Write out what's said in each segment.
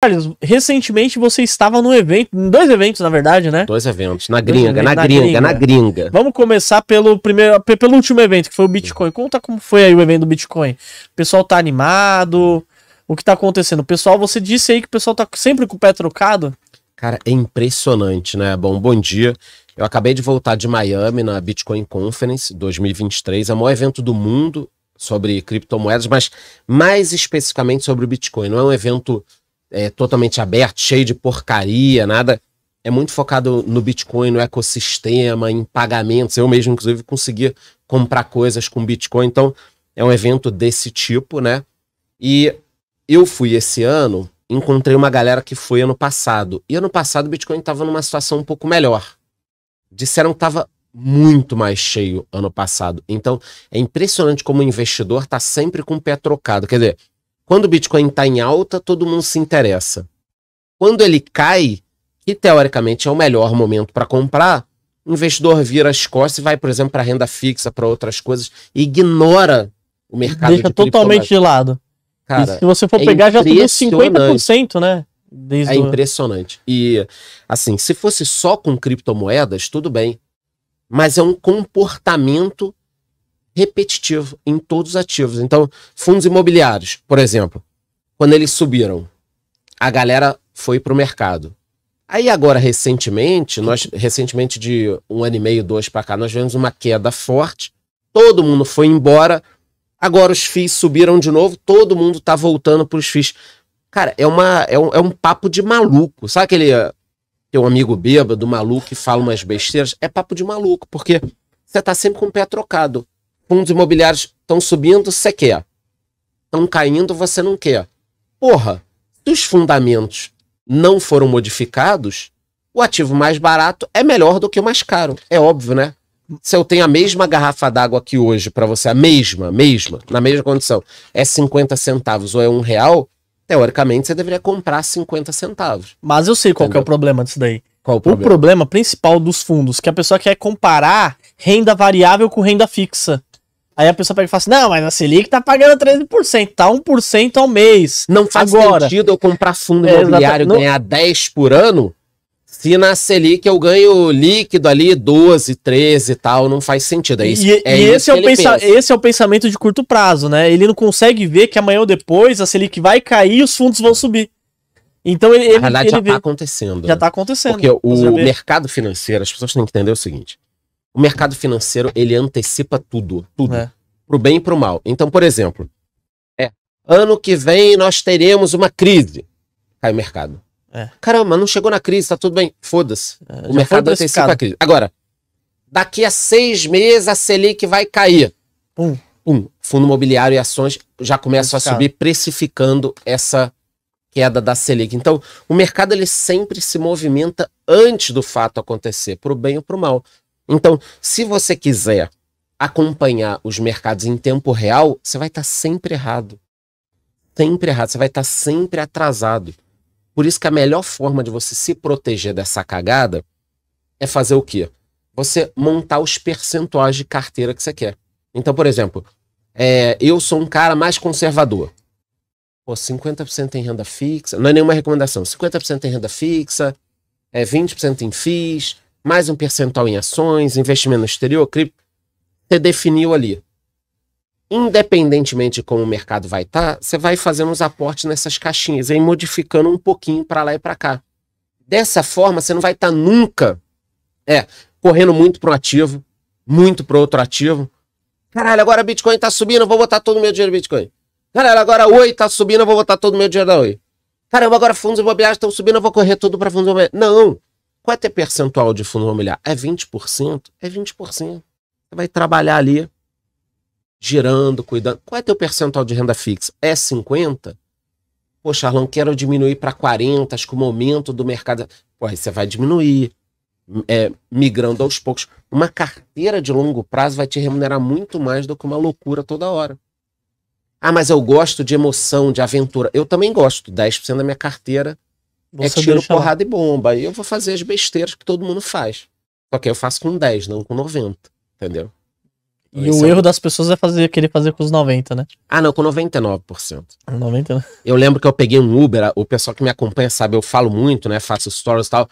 Carlos, recentemente você estava num evento, em dois eventos, na verdade, né? Dois eventos, na gringa, eventos, na, na gringa, gringa, na gringa. Vamos começar pelo primeiro, pelo último evento, que foi o Bitcoin. Conta como foi aí o evento do Bitcoin. O pessoal tá animado? O que tá acontecendo? pessoal, você disse aí que o pessoal tá sempre com o pé trocado? Cara, é impressionante, né? Bom, bom dia. Eu acabei de voltar de Miami na Bitcoin Conference 2023, é o maior evento do mundo sobre criptomoedas, mas mais especificamente sobre o Bitcoin. Não é um evento é, totalmente aberto, cheio de porcaria, nada. É muito focado no Bitcoin, no ecossistema, em pagamentos. Eu mesmo, inclusive, consegui comprar coisas com Bitcoin. Então, é um evento desse tipo, né? E eu fui esse ano, encontrei uma galera que foi ano passado. E ano passado o Bitcoin estava numa situação um pouco melhor. Disseram que estava muito mais cheio ano passado. Então, é impressionante como o investidor está sempre com o pé trocado. Quer dizer, quando o Bitcoin está em alta, todo mundo se interessa. Quando ele cai, que teoricamente é o melhor momento para comprar, o investidor vira as costas e vai, por exemplo, para renda fixa, para outras coisas, e ignora o mercado Deixa de totalmente de lado. Cara, e se você for é pegar, já tá tem 50%, né? Desde é impressionante. E, assim, se fosse só com criptomoedas, tudo bem. Mas é um comportamento repetitivo em todos os ativos. Então, fundos imobiliários, por exemplo, quando eles subiram, a galera foi para o mercado. Aí agora, recentemente, nós recentemente de um ano e meio, dois para cá, nós vemos uma queda forte, todo mundo foi embora, agora os FIIs subiram de novo, todo mundo está voltando para os FIIs. Cara, é, uma, é, um, é um papo de maluco. Sabe aquele eh, teu amigo bêbado, maluco, que fala umas besteiras? É papo de maluco, porque você está sempre com o pé trocado fundos imobiliários estão subindo, você quer. Estão caindo, você não quer. Porra, se os fundamentos não foram modificados, o ativo mais barato é melhor do que o mais caro. É óbvio, né? Se eu tenho a mesma garrafa d'água que hoje para você, a mesma, mesma, na mesma condição, é 50 centavos ou é um real, teoricamente você deveria comprar 50 centavos. Mas eu sei entendeu? qual é o problema disso daí. Qual o problema? O problema principal dos fundos, que a pessoa quer comparar renda variável com renda fixa. Aí a pessoa pega e fala assim: não, mas a Selic tá pagando 13%, tá 1% ao mês. Não faz Agora, sentido eu comprar fundo é, imobiliário e ganhar 10 por ano? Se na Selic eu ganho líquido ali 12, 13 e tal, não faz sentido. É isso, e, é e esse, é o pensa, esse é o pensamento de curto prazo, né? Ele não consegue ver que amanhã ou depois a Selic vai cair e os fundos vão subir. Então ele. Na verdade, ele já está acontecendo. Já está acontecendo. Porque o mercado financeiro, as pessoas têm que entender o seguinte: o mercado financeiro, ele antecipa tudo, tudo. É. Pro bem e pro mal. Então, por exemplo, é, ano que vem nós teremos uma crise. Cai o mercado. É. Caramba, não chegou na crise, tá tudo bem. Foda-se. É, o mercado antecipa a crise. Agora, daqui a seis meses a Selic vai cair. Pum. Pum. Fundo imobiliário e ações já começam a subir, precificando essa queda da Selic. Então, o mercado ele sempre se movimenta antes do fato acontecer, pro bem ou pro mal. Então, se você quiser acompanhar os mercados em tempo real, você vai estar tá sempre errado. Sempre errado, você vai estar tá sempre atrasado. Por isso que a melhor forma de você se proteger dessa cagada é fazer o quê? Você montar os percentuais de carteira que você quer. Então, por exemplo, é, eu sou um cara mais conservador. Pô, 50% em renda fixa, não é nenhuma recomendação. 50% em renda fixa, é 20% em FIIs, mais um percentual em ações, investimento no exterior, cripto. Você definiu ali. Independentemente de como o mercado vai estar, tá, você vai fazendo os aportes nessas caixinhas e modificando um pouquinho para lá e para cá. Dessa forma, você não vai estar tá nunca é, correndo muito para um ativo, muito para outro ativo. Caralho, agora Bitcoin está subindo, vou botar todo o meu dinheiro em Bitcoin. Caralho, agora Oi está subindo, eu vou botar todo o meu dinheiro da Oi. Caramba, agora fundos imobiliários estão subindo, eu vou correr tudo para fundos imobiliários. Não! Quanto é percentual de fundo imobiliário? É 20%? É 20%. Você vai trabalhar ali, girando, cuidando. Qual é teu percentual de renda fixa? É 50%? Poxa, Arlão, quero diminuir para 40%, acho que o momento do mercado... É Pô, aí você vai diminuir, é, migrando aos poucos. Uma carteira de longo prazo vai te remunerar muito mais do que uma loucura toda hora. Ah, mas eu gosto de emoção, de aventura. Eu também gosto. 10% da minha carteira é tiro, porrada e bomba. E eu vou fazer as besteiras que todo mundo faz. Só que eu faço com 10, não com 90. Entendeu? e é o erro das pessoas é fazer, querer fazer com os 90, né? Ah, não, com 99%. 99%. Né? Eu lembro que eu peguei um Uber, o pessoal que me acompanha sabe, eu falo muito, né? Faço stories e tal.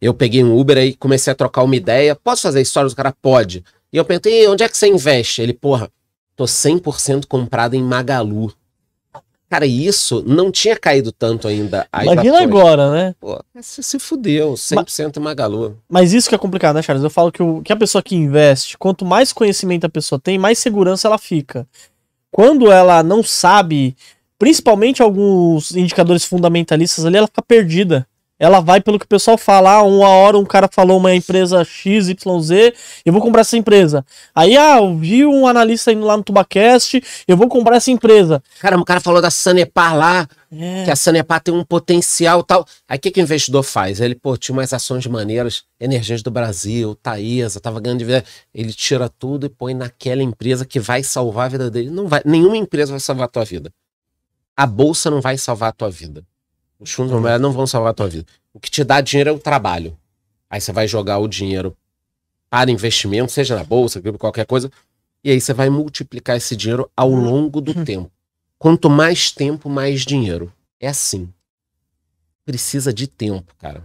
Eu peguei um Uber e comecei a trocar uma ideia. Posso fazer stories? O cara pode. E eu perguntei, onde é que você investe? Ele, porra, tô 100% comprado em Magalu. Cara, isso não tinha caído tanto ainda. Imagina agora, né? Pô, você se fudeu, 100% mas, Magalu. Mas isso que é complicado, né, Charles? Eu falo que, o, que a pessoa que investe, quanto mais conhecimento a pessoa tem, mais segurança ela fica. Quando ela não sabe, principalmente alguns indicadores fundamentalistas ali, ela fica perdida ela vai pelo que o pessoal fala. Ah, uma hora um cara falou uma empresa XYZ, eu vou comprar essa empresa. Aí, ah, eu vi um analista indo lá no Tubacast, eu vou comprar essa empresa. Cara, o cara falou da Sanepar lá, é. que a Sanepar tem um potencial tal. Aí o que, que o investidor faz? Ele, pô, tinha umas ações maneiras, Energias do Brasil, Taesa, tava ganhando dividendo. Ele tira tudo e põe naquela empresa que vai salvar a vida dele. Não vai, nenhuma empresa vai salvar a tua vida. A bolsa não vai salvar a tua vida. Os fundos imobiliários não vão salvar a tua vida. O que te dá dinheiro é o trabalho. Aí você vai jogar o dinheiro para investimento, seja na bolsa, qualquer coisa, e aí você vai multiplicar esse dinheiro ao longo do uhum. tempo. Quanto mais tempo, mais dinheiro. É assim. Precisa de tempo, cara.